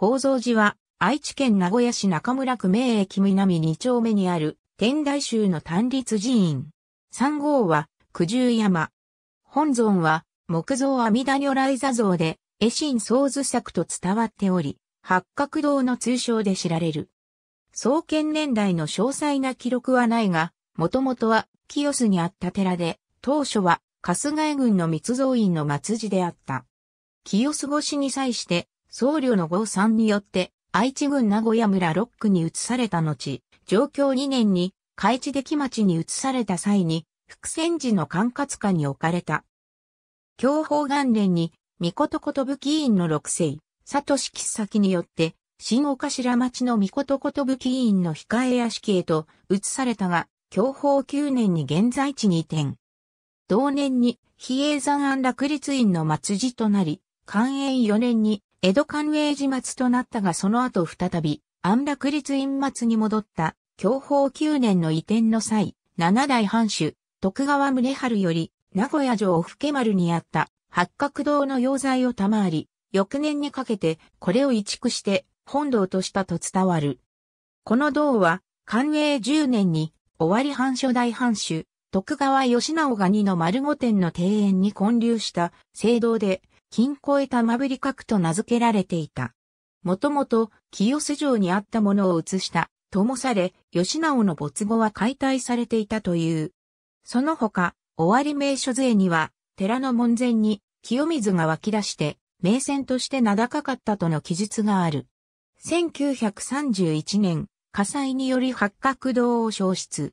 宝蔵寺は、愛知県名古屋市中村区名駅南2丁目にある、天台宗の単立寺院。三号は、九十山。本尊は、木造阿弥陀如来座像で、絵心創図作と伝わっており、八角堂の通称で知られる。創建年代の詳細な記録はないが、もともとは清洲にあった寺で、当初は春日井郡の密造院の末寺であった。清洲越しに際して、僧侶の合参によって、愛知郡名古屋村六区に移された後、上京2年に、開智出来町に移された際に、伏線寺の管轄下に置かれた。教法元年に、御事寿議員の六世、佐藤式先によって、新御頭町の御事寿議員の控え屋敷へと移されたが、教法9年に現在地に移転。同年に、比叡山安楽立院の末寺となり、寛永4年に江戸官営寺末となったがその後再び安楽立院末に戻った享保9年の移転の際、七代藩主、徳川宗春より名古屋城福丸にあった八角堂の要材を賜り、翌年にかけてこれを移築して本堂としたと伝わる。この堂は、官営10年に、尾張藩初代藩主、徳川義直が二の丸御殿の庭園に建立した聖堂で、金庫へ玉振り角と名付けられていた。もともと清洲城にあったものを移したともされ、吉直の没後は解体されていたという。その他、終わり名所税には、寺の門前に清水が湧き出して、名船として名高かったとの記述がある。1931年、火災により八角堂を消失。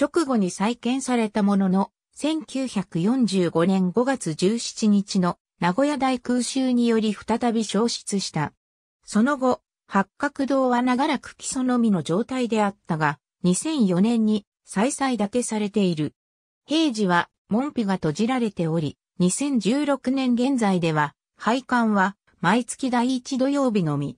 直後に再建されたものの、1945年5月17日の名古屋大空襲により再び消失した。その後、八角堂は長らく基礎のみの状態であったが、2004年に再々だけされている。平時は門扉が閉じられており、2016年現在では、廃管は毎月第一土曜日のみ。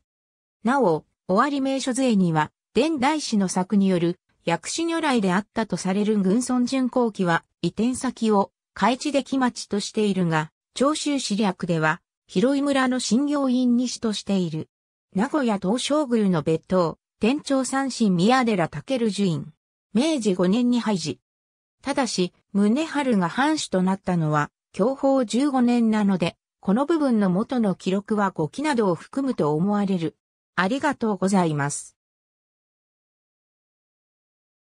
なお、終わり名所税には、伝大師の作による薬師如来であったとされる軍村巡行機は移転先を開地で木町としているが、長州市略では、広井村の新行院西としている。名古屋東照宮の別当、天長三神宮寺武樹院。明治5年に廃寺。ただし、宗春が藩主となったのは、教法15年なので、この部分の元の記録は5期などを含むと思われる。ありがとうございます。